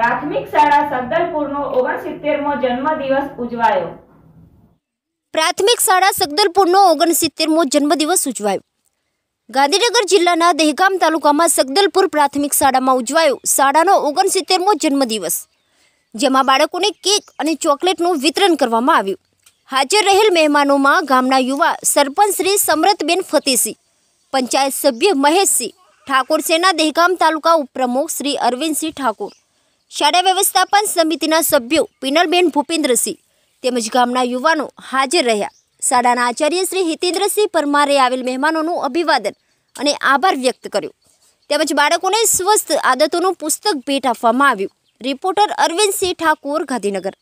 प्राथमिक शाळा सगदलपूर नो 69 वा जन्मदिवस ઉજવાયો પ્રાથમિક શાળા सगदलपूर नो 69 મો જન્મદિવસ ઉજવાયો ગાધીનગર જિલ્લાના દેહગામ તાલુકામાં सगदलपूर પ્રાથમિક શાળામાં ઉજવાયો 69 મો જન્મદિવસ જેમાં બાળકોને કેક અને ચોકલેટનું વિતરણ કરવામાં આવ્યું હાજર રહેલ મહેમાનોમાં ગામના યુવા सरपंच શ્રી સમ્રતબેન ફતીસી पंचायत सचिव महेश씨 ઠાકોરसेना દેહગામ તાલુકા ઉપપ્રમુખ શ્રી અરવિંદસિંહ ઠાકોર શાળા વ્યવસ્થાપન સમિતિના સભ્યો પિનલબેન ભૂપેન્દ્રસિંહ તેમજ ગામના યુવાનો હાજર રહ્યા શાળાના આચાર્ય શ્રી હિતેન્દ્રસિંહ પરમારે આવેલ મહેમાનોનું અભિવાદન અને આભાર વ્યક્ત કર્યો તેમજ બાળકોને સ્વસ્થ આદતોનું પુસ્તક ભેટ આપવામાં આવ્યું રિપોર્ટર અરવિંદસિંહ ઠાકોર ગાંધીનગર